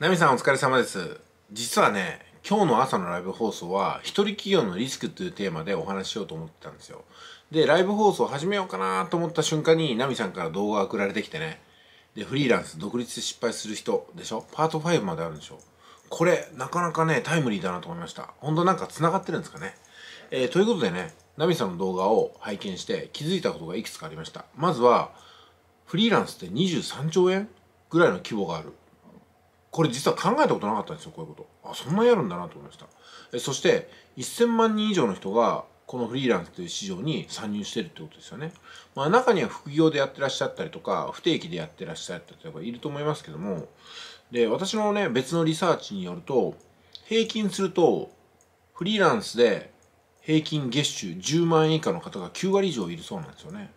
ナミさんお疲れ様です。実はね、今日の朝のライブ放送は、一人企業のリスクというテーマでお話ししようと思ってたんですよ。で、ライブ放送始めようかなと思った瞬間に、ナミさんから動画が送られてきてね。で、フリーランス、独立で失敗する人でしょパート5まであるんでしょこれ、なかなかね、タイムリーだなと思いました。ほんとなんか繋がってるんですかね。えー、ということでね、ナミさんの動画を拝見して気づいたことがいくつかありました。まずは、フリーランスって23兆円ぐらいの規模がある。これ実は考えたことなかったんですよこういうことあそんなやるんだなと思いましたそして1000万人以上の人がこのフリーランスという市場に参入してるってことですよね、まあ、中には副業でやってらっしゃったりとか不定期でやってらっしゃる方がいると思いますけどもで私のね別のリサーチによると平均するとフリーランスで平均月収10万円以下の方が9割以上いるそうなんですよね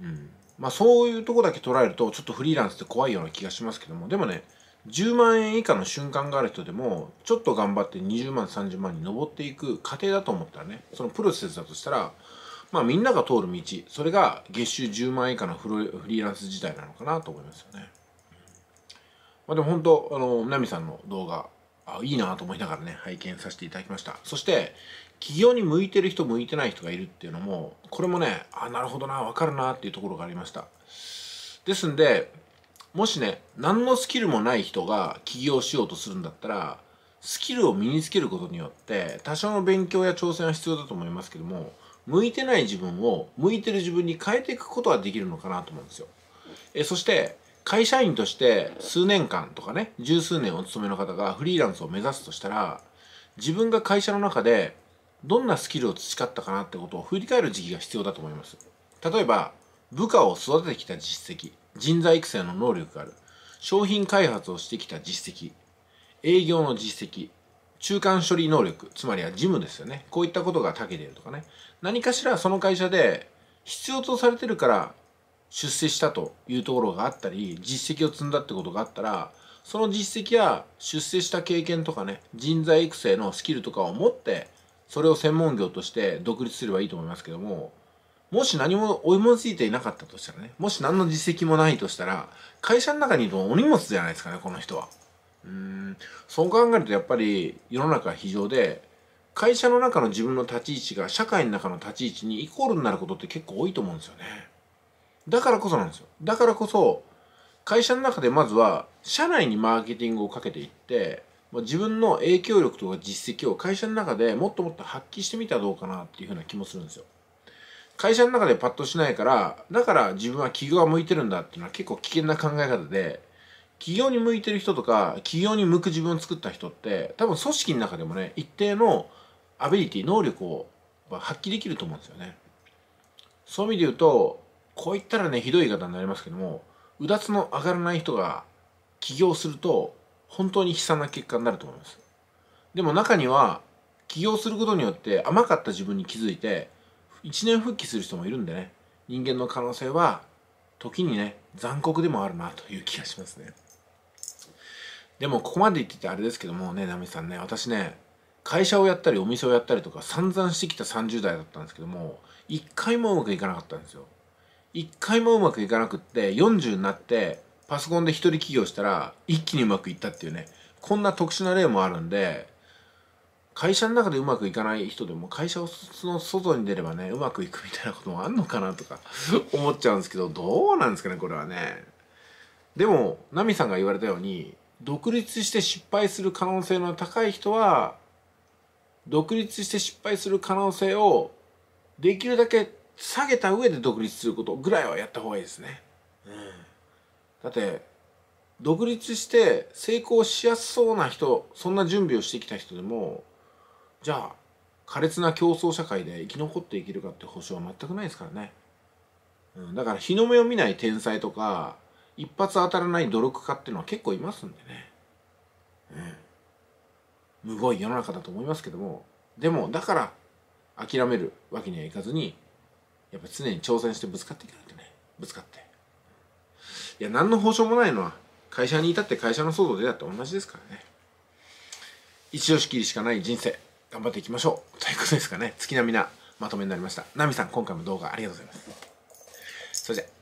うんまあそういうとこだけ捉えるとちょっとフリーランスって怖いような気がしますけどもでもね10万円以下の瞬間がある人でもちょっと頑張って20万30万に上っていく過程だと思ったらねそのプロセスだとしたらまあみんなが通る道それが月収10万円以下のフリーランス時代なのかなと思いますよね、まあ、でも本当あのナミさんの動画あいいなと思いながらね拝見させていただきましたそして企業に向いてる人向いてない人がいるっていうのもこれもねあなるほどな分かるなっていうところがありましたですんでもしね、何のスキルもない人が起業しようとするんだったら、スキルを身につけることによって、多少の勉強や挑戦は必要だと思いますけども、向いてない自分を向いてる自分に変えていくことはできるのかなと思うんですよ。えそして、会社員として数年間とかね、十数年お勤めの方がフリーランスを目指すとしたら、自分が会社の中でどんなスキルを培ったかなってことを振り返る時期が必要だと思います。例えば、部下を育ててきた実績。人材育成の能力がある、商品開発をしてきた実績、営業の実績、中間処理能力、つまりは事務ですよね。こういったことが長けているとかね。何かしらその会社で必要とされてるから出世したというところがあったり、実績を積んだってことがあったら、その実績や出世した経験とかね、人材育成のスキルとかを持って、それを専門業として独立すればいいと思いますけども、もし何も追い物ついていなかったとしたらね、もし何の実績もないとしたら、会社の中にいるお荷物じゃないですかね、この人は。うん、そう考えるとやっぱり世の中は非常で、会社の中の自分の立ち位置が社会の中の立ち位置にイコールになることって結構多いと思うんですよね。だからこそなんですよ。だからこそ、会社の中でまずは、社内にマーケティングをかけていって、自分の影響力とか実績を会社の中でもっともっと発揮してみたらどうかなっていうふうな気もするんですよ。会社の中でパッとしないからだから自分は起業は向いてるんだっていうのは結構危険な考え方で起業に向いてる人とか起業に向く自分を作った人って多分組織の中でもね一定のアビリティ能力を発揮できると思うんですよねそういう意味で言うとこう言ったらねひどい言い方になりますけどもうだつの上がらない人が起業すると本当に悲惨な結果になると思いますでも中には起業することによって甘かった自分に気づいて一年復帰する人もいるんでね人間の可能性は時にね残酷でもあるなという気がしますねでもここまで言っててあれですけどもねナミさんね私ね会社をやったりお店をやったりとか散々してきた30代だったんですけども一回もうまくいかなかったんですよ一回もうまくいかなくって40になってパソコンで一人起業したら一気にうまくいったっていうねこんな特殊な例もあるんで会社の中でうまくいかない人でも会社の外に出ればねうまくいくみたいなこともあんのかなとか 思っちゃうんですけどどうなんですかねこれはね。でもナミさんが言われたように独立して失敗する可能性の高い人は独立して失敗する可能性をできるだけ下げた上で独立することぐらいはやった方がいいですね。うん、だって独立して成功しやすそうな人そんな準備をしてきた人でもじゃあ苛烈な競争社会で生き残っていけるかって保証は全くないですからね、うん、だから日の目を見ない天才とか一発当たらない努力家っていうのは結構いますんでね、うん、むごい世の中だと思いますけどもでもだから諦めるわけにはいかずにやっぱ常に挑戦してぶつかっていかないとねぶつかっていや何の保証もないのは会社にいたって会社の騒動でだって同じですからね一押しきりしかない人生頑張っていきましょうということですかね。月並みなまとめになりました。ナミさん、今回も動画ありがとうございます。それじゃ